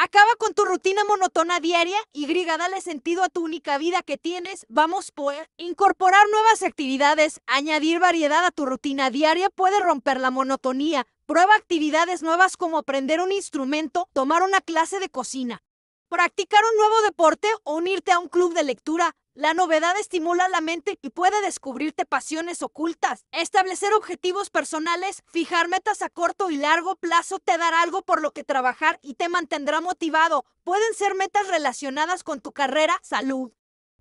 Acaba con tu rutina monotona diaria y dale sentido a tu única vida que tienes. Vamos por incorporar nuevas actividades, añadir variedad a tu rutina diaria puede romper la monotonía. Prueba actividades nuevas como aprender un instrumento, tomar una clase de cocina, practicar un nuevo deporte o unirte a un club de lectura. La novedad estimula la mente y puede descubrirte pasiones ocultas. Establecer objetivos personales, fijar metas a corto y largo plazo te dará algo por lo que trabajar y te mantendrá motivado. Pueden ser metas relacionadas con tu carrera, salud.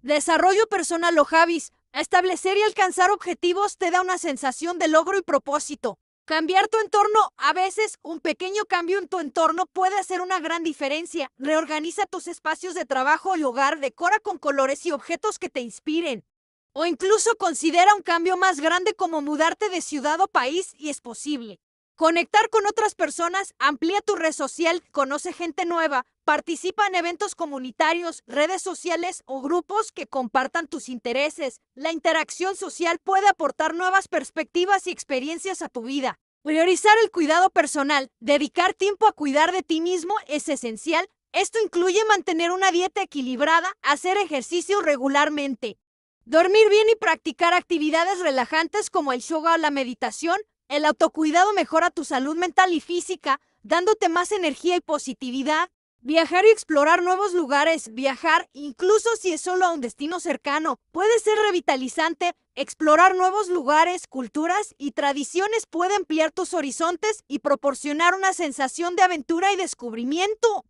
Desarrollo personal o Javis. Establecer y alcanzar objetivos te da una sensación de logro y propósito. Cambiar tu entorno, a veces un pequeño cambio en tu entorno puede hacer una gran diferencia. Reorganiza tus espacios de trabajo y hogar, decora con colores y objetos que te inspiren. O incluso considera un cambio más grande como mudarte de ciudad o país y es posible. Conectar con otras personas, amplía tu red social, conoce gente nueva, participa en eventos comunitarios, redes sociales o grupos que compartan tus intereses. La interacción social puede aportar nuevas perspectivas y experiencias a tu vida. Priorizar el cuidado personal, dedicar tiempo a cuidar de ti mismo es esencial. Esto incluye mantener una dieta equilibrada, hacer ejercicio regularmente, dormir bien y practicar actividades relajantes como el yoga o la meditación el autocuidado mejora tu salud mental y física, dándote más energía y positividad. Viajar y explorar nuevos lugares, viajar, incluso si es solo a un destino cercano, puede ser revitalizante. Explorar nuevos lugares, culturas y tradiciones puede ampliar tus horizontes y proporcionar una sensación de aventura y descubrimiento.